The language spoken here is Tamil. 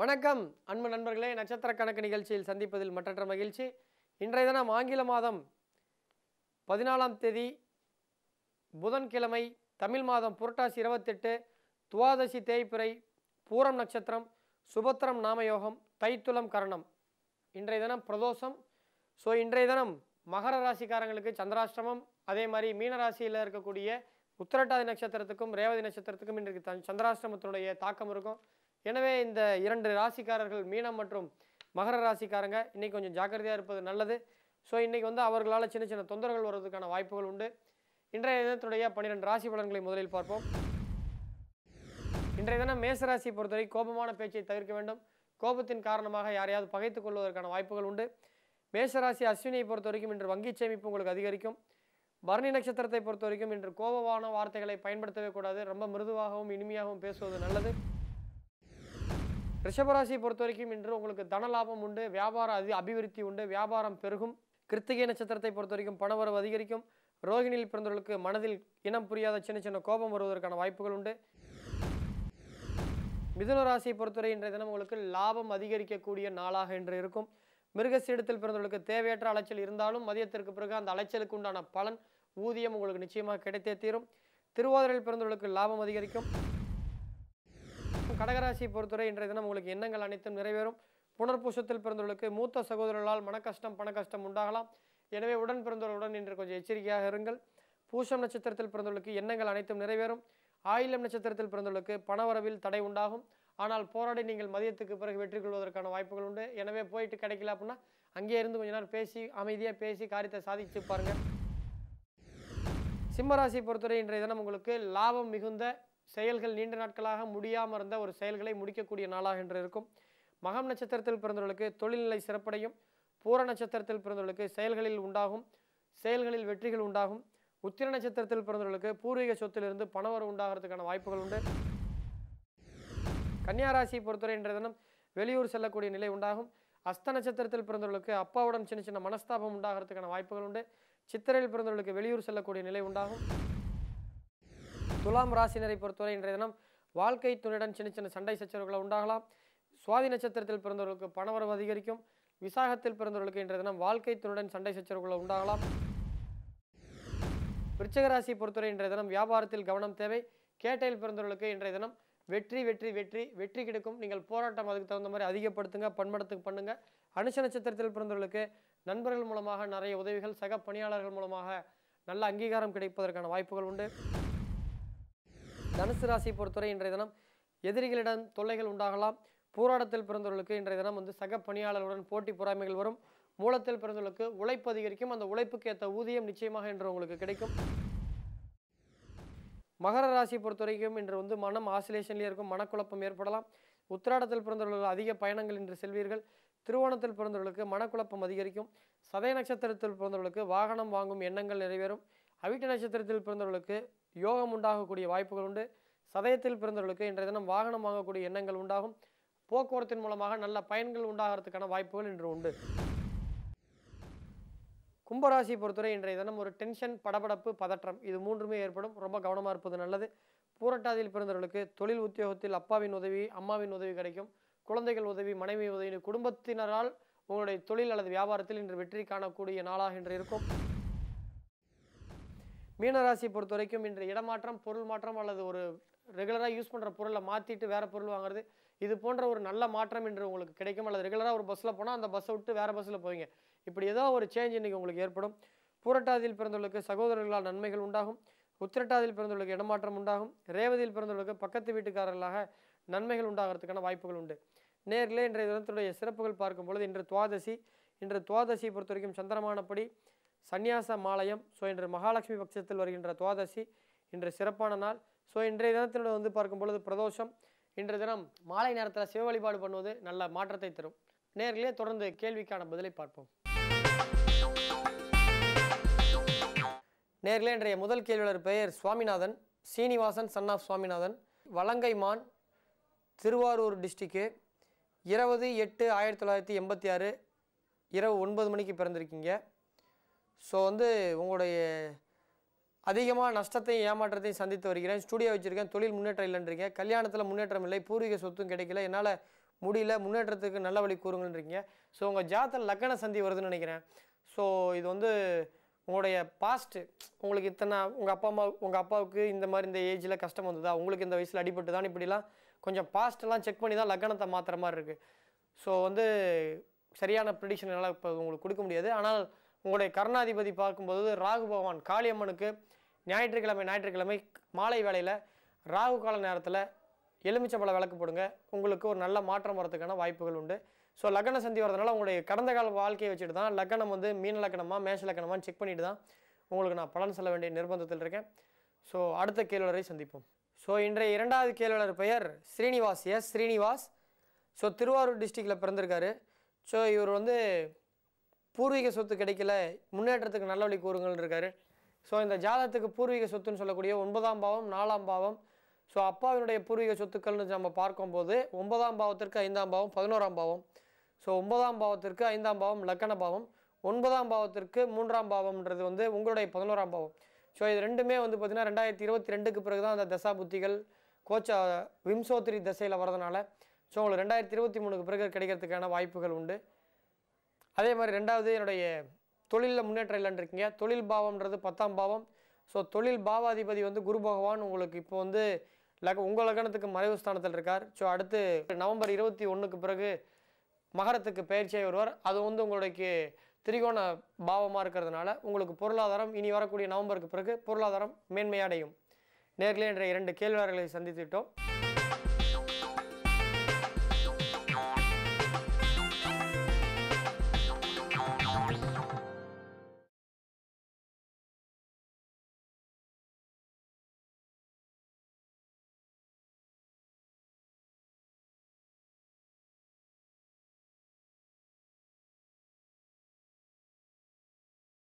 வணக்கம் அன்பு நண்பர்களே நட்சத்திர கணக்கு நிகழ்ச்சியில் சந்திப்பதில் மற்றற்ற மகிழ்ச்சி இன்றைய தினம் ஆங்கில மாதம் பதினாலாம் தேதி புதன்கிழமை தமிழ் மாதம் புரட்டாசி இருபத்தெட்டு துவாதசி தேய்பிறை பூரம் நட்சத்திரம் சுபத்திரம் நாமயோகம் தைத்துலம் கரணம் இன்றைய தினம் பிரதோஷம் ஸோ இன்றைய தினம் மகர ராசிக்காரங்களுக்கு சந்திராஷ்டமம் அதே மாதிரி மீன ராசியில் இருக்கக்கூடிய உத்திரட்டாதி நட்சத்திரத்துக்கும் ரேவதி நட்சத்திரத்துக்கும் இன்றைக்கு சந்திராஷ்டிரமத்தினுடைய தாக்கம் இருக்கும் எனவே இந்த இரண்டு ராசிக்காரர்கள் மீனம் மற்றும் மகர ராசிக்காரங்க இன்றைக்கி கொஞ்சம் ஜாக்கிரதையாக இருப்பது நல்லது ஸோ இன்றைக்கி வந்து அவர்களால் சின்ன சின்ன தொந்தரவுகள் வருவதற்கான வாய்ப்புகள் உண்டு இன்றைய தினத்துடைய பன்னிரெண்டு ராசி பலன்களை முதலில் பார்ப்போம் இன்றைய தினம் மேசராசியை பொறுத்தவரை கோபமான பேச்சை தவிர்க்க வேண்டும் கோபத்தின் காரணமாக யாரையாவது பகைத்துக் கொள்வதற்கான வாய்ப்புகள் உண்டு மேசராசி அஸ்வினியை பொறுத்த வரைக்கும் இன்று வங்கி சேமிப்பு உங்களுக்கு அதிகரிக்கும் பரணி நட்சத்திரத்தை பொறுத்த வரைக்கும் இன்று கோபமான வார்த்தைகளை பயன்படுத்தவே கூடாது ரொம்ப மிருதுவாகவும் இனிமையாகவும் பேசுவது நல்லது ரிஷபராசியை பொறுத்த வரைக்கும் இன்று உங்களுக்கு தன லாபம் உண்டு வியாபாரம் அதி அபிவிருத்தி உண்டு வியாபாரம் பெருகும் கிருத்திகை நட்சத்திரத்தை பொறுத்த வரைக்கும் பணவரவு அதிகரிக்கும் ரோகிணியில் பிறந்தவர்களுக்கு மனதில் இனம் புரியாத சின்ன சின்ன கோபம் வருவதற்கான வாய்ப்புகள் உண்டு மிதுன ராசியை பொறுத்தவரை இன்றைய தினம் உங்களுக்கு லாபம் அதிகரிக்கக்கூடிய நாளாக இன்று இருக்கும் மிருகசீடத்தில் பிறந்தவர்களுக்கு தேவையற்ற அலைச்சல் இருந்தாலும் மதியத்திற்கு பிறகு அந்த அலைச்சலுக்கு உண்டான பலன் ஊதியம் உங்களுக்கு நிச்சயமாக கிடைத்தே தீரும் திருவாதிரையில் பிறந்தவர்களுக்கு லாபம் அதிகரிக்கும் கடகராசி பொறுத்தவரை இன்றைய தினம் உங்களுக்கு எண்ணங்கள் அனைத்தும் நிறைவேறும் புனர்பூசத்தில் பிறந்தவர்களுக்கு மூத்த சகோதரர்களால் மனக்கஷ்டம் பண கஷ்டம் உண்டாகலாம் எனவே உடன் பிறந்தவர்களுடன் இன்று கொஞ்சம் எச்சரிக்கையாக இருங்கள் பூசம் நட்சத்திரத்தில் பிறந்தவர்களுக்கு எண்ணங்கள் அனைத்தும் நிறைவேறும் ஆயிலம் நட்சத்திரத்தில் பிறந்தவர்களுக்கு பணவரவில் தடை உண்டாகும் ஆனால் போராடி நீங்கள் மதியத்துக்கு பிறகு வெற்றி கொள்வதற்கான வாய்ப்புகள் உண்டு எனவே போயிட்டு கிடைக்கல அப்படின்னா அங்கேயே இருந்து கொஞ்ச நேரம் பேசி அமைதியாக பேசி காரியத்தை சாதிச்சு பாருங்கள் சிம்மராசி பொறுத்தவரை இன்றைய தினம் உங்களுக்கு லாபம் மிகுந்த செயல்கள் நீண்ட நாட்களாக முடியாமல் இருந்த ஒரு செயல்களை முடிக்கக்கூடிய நாளாக என்று இருக்கும் மகம் நட்சத்திரத்தில் பிறந்தவர்களுக்கு தொழில்நிலை சிறப்படையும் பூர நட்சத்திரத்தில் பிறந்தவர்களுக்கு செயல்களில் உண்டாகும் செயல்களில் வெற்றிகள் உண்டாகும் உத்திர நட்சத்திரத்தில் பிறந்தவர்களுக்கு பூர்வீக சொத்திலிருந்து பணவரவு உண்டாகிறதுக்கான வாய்ப்புகள் உண்டு கன்னியாராசியை பொறுத்தவரை இன்றைய தினம் வெளியூர் செல்லக்கூடிய நிலை உண்டாகும் அஸ்த நட்சத்திரத்தில் பிறந்தவர்களுக்கு அப்பாவுடன் சின்ன சின்ன மனஸ்தாபம் உண்டாகிறதுக்கான வாய்ப்புகள் உண்டு சித்திரையில் பிறந்தவர்களுக்கு வெளியூர் செல்லக்கூடிய நிலை உண்டாகும் துலாம் ராசினரை பொறுத்தவரை இன்றைய தினம் வாழ்க்கை துணையுடன் சின்ன சின்ன சண்டை சச்சரவுகளை உண்டாகலாம் சுவாதி நட்சத்திரத்தில் பிறந்தவர்களுக்கு பணவரவு அதிகரிக்கும் விசாகத்தில் பிறந்தவர்களுக்கு இன்றைய தினம் வாழ்க்கை துணையுடன் சண்டை சச்சரவுகளை உண்டாகலாம் விருச்சகராசி பொறுத்தவரை இன்றைய தினம் வியாபாரத்தில் கவனம் தேவை கேட்டையில் பிறந்தவர்களுக்கு இன்றைய தினம் வெற்றி வெற்றி வெற்றி வெற்றி கிடைக்கும் நீங்கள் போராட்டம் அதுக்கு தகுந்த மாதிரி அதிகப்படுத்துங்க பண்படத்துக்கு பண்ணுங்க அனுஷ நட்சத்திரத்தில் பிறந்தவர்களுக்கு நண்பர்கள் மூலமாக நிறைய உதவிகள் சக பணியாளர்கள் மூலமாக நல்ல அங்கீகாரம் கிடைப்பதற்கான வாய்ப்புகள் உண்டு தனுசு ராசி பொறுத்தவரை இன்றைய தினம் எதிரிகளிடம் தொல்லைகள் உண்டாகலாம் போராட்டத்தில் பிறந்தவர்களுக்கு இன்றைய தினம் வந்து சக பணியாளர்களுடன் போட்டி பொறாமைகள் வரும் மூலத்தில் பிறந்தவர்களுக்கு உழைப்பு அதிகரிக்கும் அந்த உழைப்புக்கு ஏற்ற ஊதியம் நிச்சயமாக இன்று உங்களுக்கு கிடைக்கும் மகர ராசியை பொறுத்தவரைக்கும் இன்று வந்து மனம் ஆசிலேஷன்லேயே இருக்கும் மனக்குழப்பம் ஏற்படலாம் உத்திராடத்தில் பிறந்தவர்கள் அதிக பயணங்கள் இன்று செல்வீர்கள் திருவோணத்தில் பிறந்தவர்களுக்கு மனக்குழப்பம் அதிகரிக்கும் சதய நட்சத்திரத்தில் பிறந்தவர்களுக்கு வாகனம் வாங்கும் எண்ணங்கள் நிறைவேறும் அவிட்ட நட்சத்திரத்தில் பிறந்தவர்களுக்கு யோகம் உண்டாகக்கூடிய வாய்ப்புகள் உண்டு சதயத்தில் பிறந்தவர்களுக்கு இன்றைய தினம் வாகனம் வாங்கக்கூடிய எண்ணங்கள் உண்டாகும் போக்குவரத்தின் மூலமாக நல்ல பயன்கள் உண்டாகிறதுக்கான வாய்ப்புகள் இன்று உண்டு கும்பராசி பொறுத்தவரை இன்றைய தினம் ஒரு டென்ஷன் படபடப்பு பதற்றம் இது மூன்றுமே ஏற்படும் ரொம்ப கவனமாக இருப்பது நல்லது பூரட்டாதியில் பிறந்தவர்களுக்கு தொழில் உத்தியோகத்தில் அப்பாவின் உதவி அம்மாவின் உதவி கிடைக்கும் குழந்தைகள் உதவி மனைவி உதவி குடும்பத்தினரால் உங்களுடைய தொழில் அல்லது வியாபாரத்தில் இன்று வெற்றி காணக்கூடிய நாளாக இன்று இருக்கும் மீனராசியை பொறுத்த வரைக்கும் இன்று இடமாற்றம் பொருள் மாற்றம் அல்லது ஒரு ரெகுலராக யூஸ் பண்ணுற பொருளை மாற்றிட்டு வேறு பொருள் வாங்குறது இது போன்ற ஒரு நல்ல மாற்றம் இன்று உங்களுக்கு கிடைக்கும் அல்லது ரெகுலராக ஒரு பஸ்ஸில் போனால் அந்த பஸ்ஸை விட்டு வேறு பஸ்ஸில் போவீங்க இப்படி ஏதோ ஒரு சேஞ்ச் இன்றைக்கி உங்களுக்கு ஏற்படும் பூரட்டாதியில் பிறந்தவர்களுக்கு சகோதரர்களால் நன்மைகள் உண்டாகும் உத்திரட்டாதியில் பிறந்தவர்களுக்கு இடமாற்றம் உண்டாகும் ரேவதியில் பிறந்தவர்களுக்கு பக்கத்து வீட்டுக்காரர்களாக நன்மைகள் உண்டாகிறதுக்கான வாய்ப்புகள் உண்டு நேரிலே இன்றைய தினத்துடைய சிறப்புகள் பார்க்கும் பொழுது இன்று துவாதசி இன்று துவாதசியை பொறுத்த வரைக்கும் சந்திரமானப்படி சன்னியாச மாலயம் ஸோ இன்று மகாலட்சுமி பட்சத்தில் வருகின்ற துவாதசி இன்று சிறப்பான நாள் ஸோ இன்றைய தினத்தினோட வந்து பார்க்கும் பொழுது பிரதோஷம் இன்றைய தினம் மாலை நேரத்தில் சிவ வழிபாடு பண்ணுவது நல்ல மாற்றத்தை தரும் நேர்களே தொடர்ந்து கேள்விக்கான பதிலை பார்ப்போம் நேர்களே இன்றைய முதல் கேள்வியாளர் பெயர் சுவாமிநாதன் சீனிவாசன் சன் ஆஃப் சுவாமிநாதன் வலங்கைமான் திருவாரூர் டிஸ்ட்ரிக்கு இருபது எட்டு ஆயிரத்தி தொள்ளாயிரத்தி எண்பத்தி ஆறு இரவு ஒன்பது மணிக்கு பிறந்திருக்கீங்க ஸோ வந்து உங்களுடைய அதிகமாக நஷ்டத்தையும் ஏமாற்றத்தையும் சந்தித்து வருகிறேன் ஸ்டூடியோ வச்சுருக்கேன் தொழில் முன்னேற்றம் இல்லைன்றீங்க கல்யாணத்தில் முன்னேற்றம் இல்லை பூர்வீக சொத்தும் கிடைக்கல என்னால் முடியல முன்னேற்றத்துக்கு நல்ல வழி கூறுங்கன்றீங்க ஸோ உங்கள் ஜாத்தில் லக்கண சந்தி வருதுன்னு நினைக்கிறேன் ஸோ இது வந்து உங்களுடைய பாஸ்ட்டு உங்களுக்கு இத்தனை உங்கள் அப்பா அம்மா உங்கள் அப்பாவுக்கு இந்த மாதிரி இந்த ஏஜில் கஷ்டம் வந்ததா உங்களுக்கு இந்த வயசில் அடிபட்டு தான் இப்படிலாம் கொஞ்சம் பாஸ்ட்டெல்லாம் செக் பண்ணி தான் லக்கணத்தை மாற்றுற மாதிரி இருக்குது ஸோ வந்து சரியான ப்ரிடிக்ஷன் என்னால் இப்போ உங்களுக்கு கொடுக்க முடியாது ஆனால் உங்களுடைய கருணாதிபதி பார்க்கும்போது ராகு பகவான் காளியம்மனுக்கு ஞாயிற்றுக்கிழமை ஞாயிற்றுக்கிழமை மாலை வேளையில் ராகு கால நேரத்தில் எலுமிச்சம்பழ விளக்கு போடுங்க உங்களுக்கு ஒரு நல்ல மாற்றம் வரதுக்கான வாய்ப்புகள் உண்டு ஸோ லக்ன சந்தி வரதுனால உங்களுடைய கடந்த கால வாழ்க்கையை வச்சுட்டு தான் லக்கணம் வந்து மீன லக்கணமாக மேஷ லக்கணமான்னு செக் பண்ணிட்டு தான் உங்களுக்கு நான் பலன் செல்ல வேண்டிய நிர்பந்தத்தில் இருக்கேன் ஸோ அடுத்த கேள்வரை சந்திப்போம் ஸோ இன்றைய இரண்டாவது கேள்வலர் பெயர் ஸ்ரீனிவாஸ் எஸ் ஸ்ரீனிவாஸ் ஸோ திருவாரூர் டிஸ்ட்ரிக்டில் பிறந்திருக்காரு ஸோ இவர் வந்து பூர்வீக சொத்து கிடைக்கல முன்னேற்றத்துக்கு நல்ல வழி கூறுங்கள் இருக்காரு ஸோ இந்த ஜாதகத்துக்கு பூர்வீக சொத்துன்னு சொல்லக்கூடிய ஒன்பதாம் பாவம் நாலாம் பாவம் ஸோ அப்பாவினுடைய பூர்வீக சொத்துக்கள்னு நம்ம பார்க்கும்போது ஒன்பதாம் பாவத்திற்கு ஐந்தாம் பாவம் பதினோராம் பாவம் ஸோ ஒன்பதாம் பாவத்திற்கு ஐந்தாம் பாவம் லக்கண பாவம் ஒன்பதாம் பாவத்திற்கு மூன்றாம் பாவம்ன்றது வந்து உங்களுடைய பதினோராம் பாவம் ஸோ இது ரெண்டுமே வந்து பார்த்திங்கன்னா ரெண்டாயிரத்தி இருபத்தி ரெண்டுக்கு பிறகு தான் அந்த தசா புத்திகள் கோச்சா விம்சோத்திரி தசையில் வரதுனால ஸோ உங்களுக்கு ரெண்டாயிரத்தி இருபத்தி மூணுக்கு பிறகு கிடைக்கிறதுக்கான வாய்ப்புகள் உண்டு அதே மாதிரி ரெண்டாவது என்னுடைய தொழிலில் முன்னேற்றம் இல்லைன்னு இருக்கீங்க தொழில் பாவம்ன்றது பத்தாம் பாவம் ஸோ தொழில் பாவாதிபதி வந்து குரு பகவான் உங்களுக்கு இப்போ வந்து லக உங்கள் லக்னத்துக்கு மறைவு ஸ்தானத்தில் இருக்கார் ஸோ அடுத்து நவம்பர் இருபத்தி ஒன்றுக்கு பிறகு மகரத்துக்கு பயிற்சியாக வருவார் அது வந்து உங்களுடைய திரிகோண பாவமாக இருக்கிறதுனால உங்களுக்கு பொருளாதாரம் இனி வரக்கூடிய நவம்பருக்கு பிறகு பொருளாதாரம் மேன்மையடையும் நேர்களே என்ற இரண்டு கேள்வியாளர்களை சந்தித்துவிட்டோம்